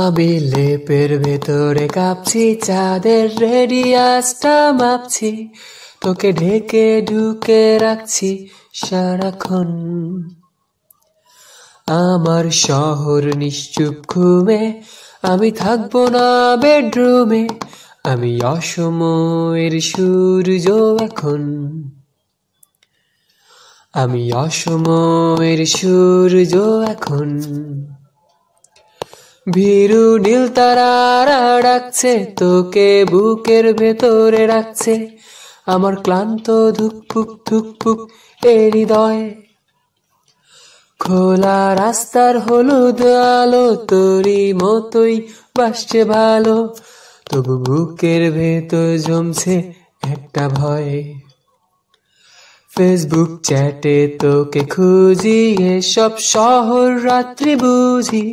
আমি লেপের ভেতরে কাঁপছি চাঁদের রেডিয়াসটা মাপছি তোকে ঢেকে ঢুকে রাখছি সারাক্ষণ আমার শহর নিশ্চুপ ঘুমে আমি থাকবো না বেডরুমে আমি অসময়ের সূর্য এখন আমি অসময়ের সূর্য এখন ভীরু নীল তারারা ডাকছে তোকে বুকের ভেতরে ডাকছে আমার ক্লান্ত ধুকপুক ধুকপুক এ হৃদয় খোলা রাস্তার হলুদ আলো তোরই মতোই বাসছে ভালো তবু বুকের ভেতর জমছে একটা ভয় ফেসবুক চ্যাটে তোকে খুঁজি এসব শহর রাত্রি বুঝি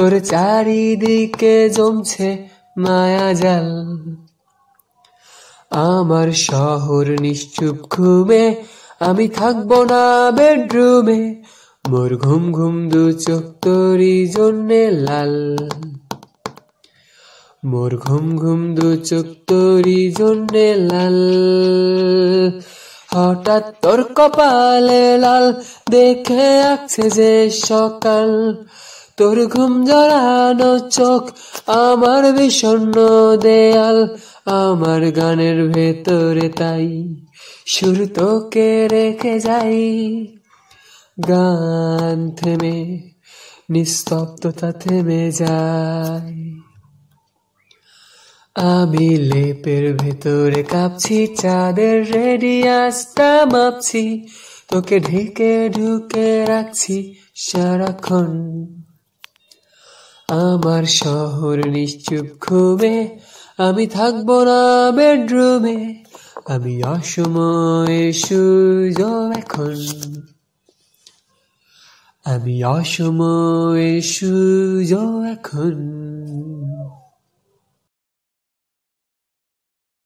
তোর চারিদিকে জমছে মায়া জাল আমার শহর নিশ্চুপ ঘুমে আমি থাকবো না বেডরুমে মোর ঘুম ঘুম দু চোখ তোরই জন্যে লাল মোর ঘুম ঘুম দু চোখ তোরই জন্যে লাল হঠাৎ তোর কপালে লাল দেখে আছে যে সকাল তোর ঘুম জড়ানো চোখ আমার বিষণ্ন দেয়াল আমার গানের ভেতরে তাই সুর তোকে রেখে যাই গান থেমে নিস্তব্ধতা থেমে যায় আমি লেপের ভেতরে কাঁপছি চাঁদের রেডিয়াসটা মাপছি তোকে ঢেকে ঢুকে রাখছি সারাক্ষণ আবার শহর নিস্তব্ধ কবে আমি থাকব না বেডরুমে আমি যাশমা 예수 যো এখন